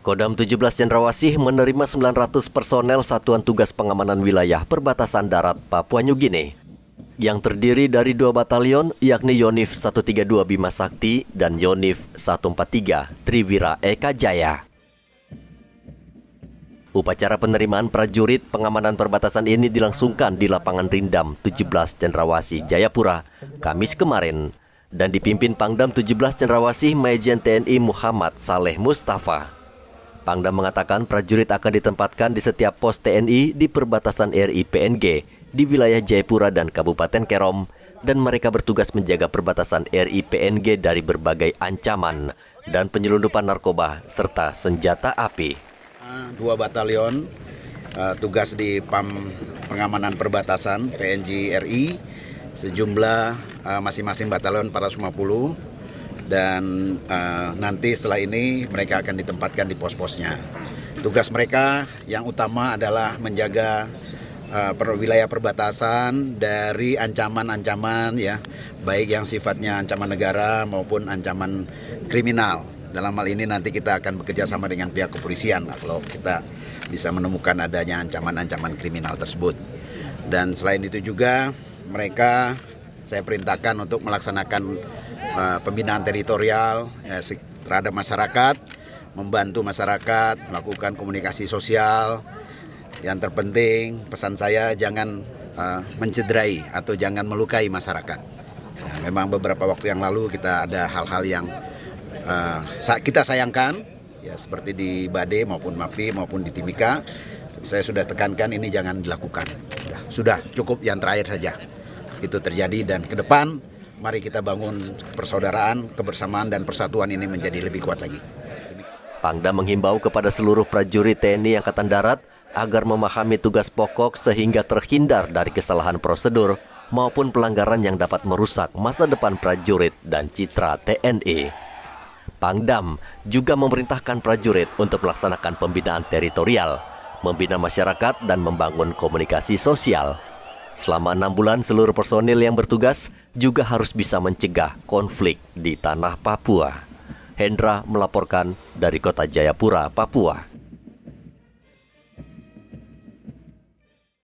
Kodam 17 Cendrawasih menerima 900 personel Satuan Tugas Pengamanan Wilayah Perbatasan Darat Papua New Guinea yang terdiri dari dua batalion yakni Yonif 132 Bima Sakti dan Yonif 143 Triwira Eka Jaya. Upacara penerimaan prajurit pengamanan perbatasan ini dilangsungkan di lapangan Rindam 17 Cendrawasih Jayapura Kamis kemarin dan dipimpin Pangdam 17 Cendrawasih Mayjen TNI Muhammad Saleh Mustafa. Pangdam mengatakan prajurit akan ditempatkan di setiap pos TNI di perbatasan RI PNG di wilayah Jayapura dan Kabupaten Kerom dan mereka bertugas menjaga perbatasan RI PNG dari berbagai ancaman dan penyelundupan narkoba serta senjata api. Dua batalion uh, tugas di PAM Pengamanan Perbatasan PNG RI sejumlah eh, masing-masing uh, batalion 450 dan uh, nanti setelah ini mereka akan ditempatkan di pos-posnya. Tugas mereka yang utama adalah menjaga uh, per wilayah perbatasan dari ancaman-ancaman ya, baik yang sifatnya ancaman negara maupun ancaman kriminal. Dalam hal ini nanti kita akan bekerja sama dengan pihak kepolisian kalau kita bisa menemukan adanya ancaman-ancaman kriminal tersebut. Dan selain itu juga mereka saya perintahkan untuk melaksanakan Eh, pembinaan teritorial ya, terhadap masyarakat, membantu masyarakat melakukan komunikasi sosial. Yang terpenting pesan saya jangan uh, mencederai atau jangan melukai masyarakat. Nah, memang beberapa waktu yang lalu kita ada hal-hal yang uh, kita sayangkan, ya seperti di Bade maupun Mapi maupun di Timika. saya sudah tekankan ini jangan dilakukan. sudah cukup yang terakhir saja. Itu terjadi dan ke depan Mari kita bangun persaudaraan, kebersamaan, dan persatuan ini menjadi lebih kuat lagi. Pangdam menghimbau kepada seluruh prajurit TNI Angkatan Darat agar memahami tugas pokok sehingga terhindar dari kesalahan prosedur maupun pelanggaran yang dapat merusak masa depan prajurit dan citra TNI. Pangdam juga memerintahkan prajurit untuk melaksanakan pembinaan teritorial, membina masyarakat dan membangun komunikasi sosial. Selama enam bulan, seluruh personil yang bertugas juga harus bisa mencegah konflik di tanah Papua. Hendra melaporkan dari kota Jayapura, Papua.